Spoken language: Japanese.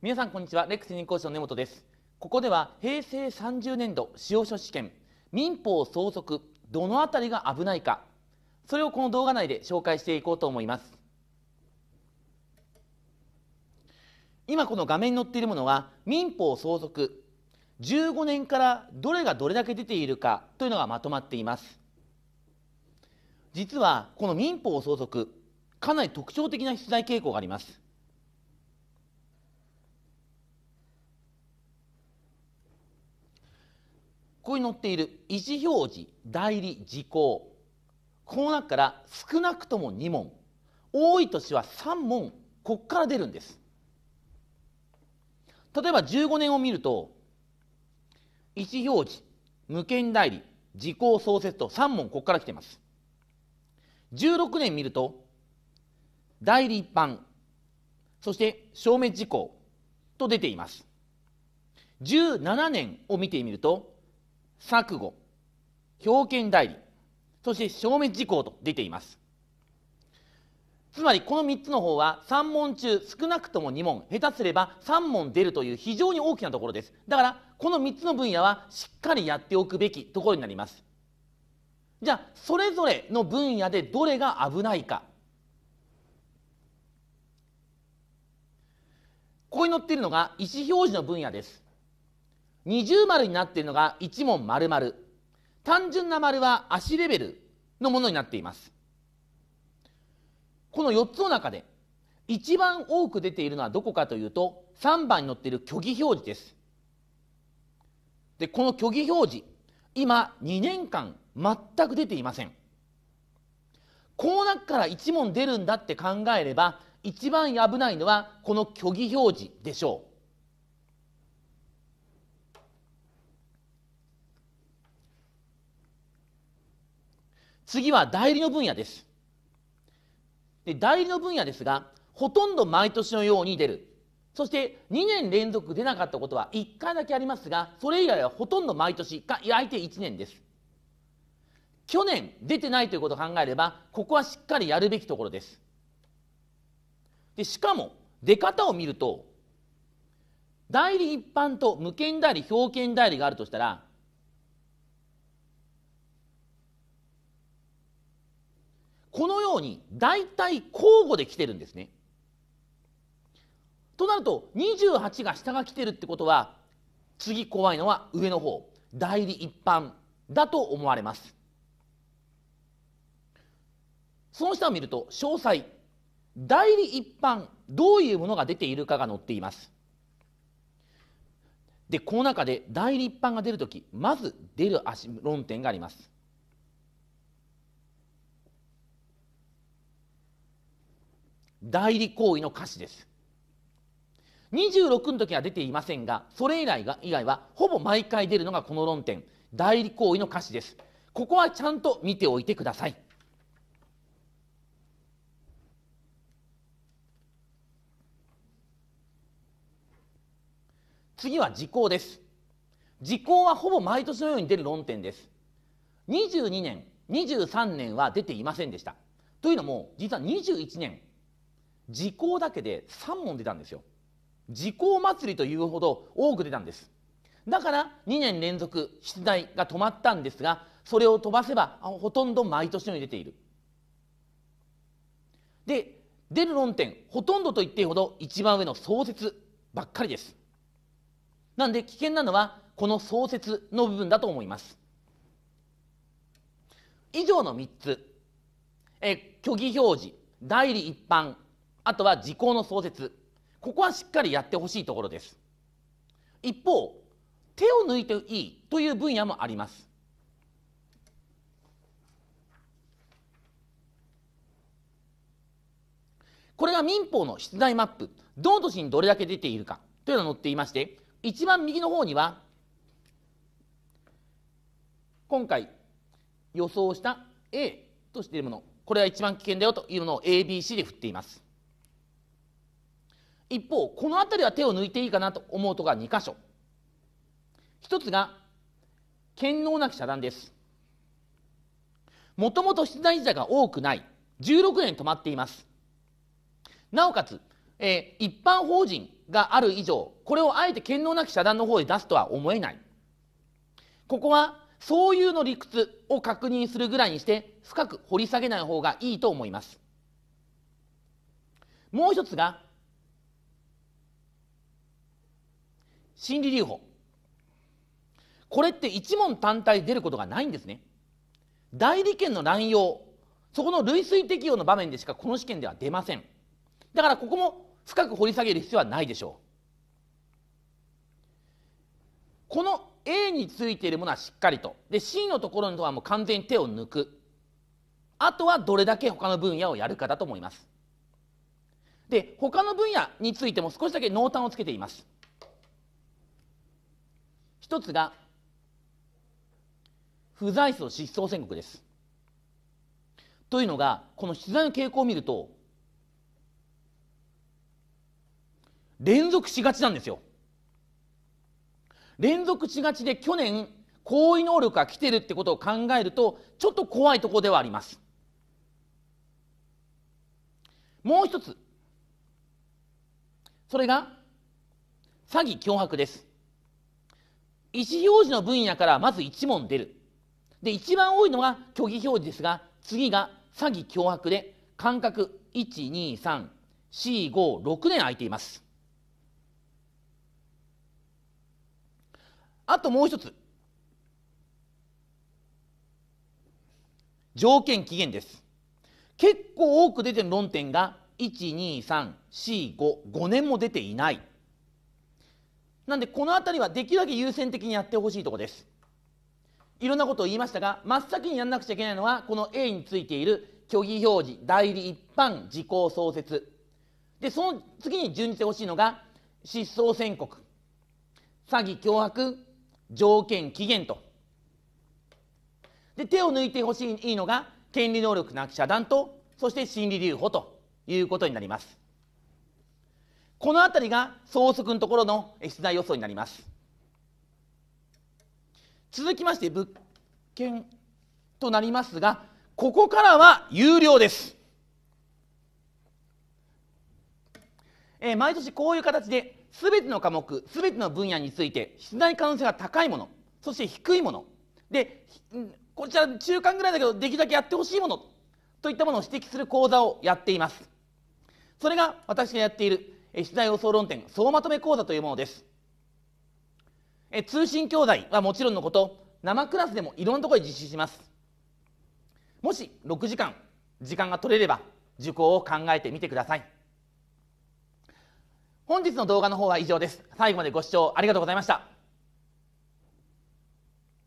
皆さんこんにちはレックス認講師の根本ですここでは平成30年度司法書士試験民法相続どのあたりが危ないかそれをこの動画内で紹介していこうと思います今この画面に載っているものは民法相続15年からどれがどれだけ出ているかというのがまとまっています実はこの民法相続かなり特徴的な出題傾向がありますここに載っている意思表示代理時効この中から少なくとも2問多い年は3問こっから出るんです例えば15年を見ると意思表示無権代理時効創設と3問ここから来てます16年見ると代理一般そして消滅事項と出ています17年を見てみると錯誤表見代理そして消滅事項と出ていますつまりこの3つの方は3問中少なくとも2問下手すれば3問出るという非常に大きなところですだからこの3つの分野はしっかりやっておくべきところになりますじゃあそれぞれの分野でどれが危ないかここに載っているのが意思表示の分野です二重丸になっているのが一問丸丸単純な丸は足レベルのものになっていますこの4つの中で一番多く出ているのはどこかというと3番に載っている虚偽表示ですでこの虚偽表示今2年間全く出ていませんこの中から1問出るんだって考えれば一番危ないのはこの虚偽表示でしょう次は代理の分野ですで代理の分野ですがほとんど毎年のように出るそして2年連続出なかったことは1回だけありますがそれ以外はほとんど毎年か相手1年です去年出てないということを考えればここはしっかりやるべきところですでしかも出方を見ると代理一般と無権代理表権代理があるとしたらこのように大体交互で来てるんですね。となると28が下が来てるってことは次怖いのは上の方代理一般だと思われます。その下を見ると詳細代理一般どういうものが出ているかが載っています。でこの中で代理一般が出る時まず出る論点があります。代理行為の可視です26の時は出ていませんがそれ以外が以外はほぼ毎回出るのがこの論点代理行為の歌詞ですここはちゃんと見ておいてください次は時効です時効はほぼ毎年のように出る論点です22年23年は出ていませんでしたというのも実は21年時効だけで3問出たんですよ時効祭りというほど多く出たんですだから2年連続出題が止まったんですがそれを飛ばせばほとんど毎年のように出ているで出る論点ほとんどと言っていいほど一番上の創設ばっかりですなんで危険なのはこの創設の部分だと思います以上の3つえ虚偽表示代理一般あとは時効の創設ここはしっかりやってほしいところです一方手を抜いていいという分野もありますこれが民法の出題マップどの年にどれだけ出ているかというのが載っていまして一番右の方には今回予想した A としているものこれは一番危険だよというのを ABC で振っています一方この辺りは手を抜いていいかなと思うところが2箇所一つが堅能なき遮断ですもともと出題者が多くない16年止まっていますなおかつ、えー、一般法人がある以上これをあえて堅能なき遮断の方へ出すとは思えないここはそういうの理屈を確認するぐらいにして深く掘り下げない方がいいと思いますもう一つが心理留保これって一問単体出ることがないんですね代理権の乱用そこの類推適用の場面でしかこの試験では出ませんだからここも深く掘り下げる必要はないでしょうこの A についているものはしっかりとで C のところのとはもう完全に手を抜くあとはどれだけ他の分野をやるかだと思いますで他の分野についても少しだけ濃淡をつけています一つが不在層失踪宣告です。というのがこの出題の傾向を見ると連続しがちなんですよ。連続しがちで去年行為能力が来てるってことを考えるとちょっと怖いところではあります。もう一つそれが詐欺脅迫です一表示の分野からまず1問出るで一番多いのが虚偽表示ですが次が詐欺脅迫で間隔123456年空いていますあともう一つ条件期限です結構多く出てる論点が12345年も出ていないなんでこの辺りはできるだけ優先的にやってほしいとこですいろんなことを言いましたが真っ先にやんなくちゃいけないのはこの A についている虚偽表示代理一般時効創設でその次に準じてほしいのが失踪宣告詐欺脅迫条件期限とで手を抜いてほしいのが権利能力なき遮断とそして心理留保ということになりますこの辺りが総則のところの出題予想になります続きまして物件となりますがここからは有料です、えー、毎年こういう形で全ての科目全ての分野について出題可能性が高いものそして低いものでこちら中間ぐらいだけどできるだけやってほしいものといったものを指摘する講座をやっていますそれが私がやっている出題予想論点総まとめ講座というものですえ通信教材はもちろんのこと生クラスでもいろんなところで実施しますもし6時間時間が取れれば受講を考えてみてください本日の動画の方は以上です最後までご視聴ありがとうございました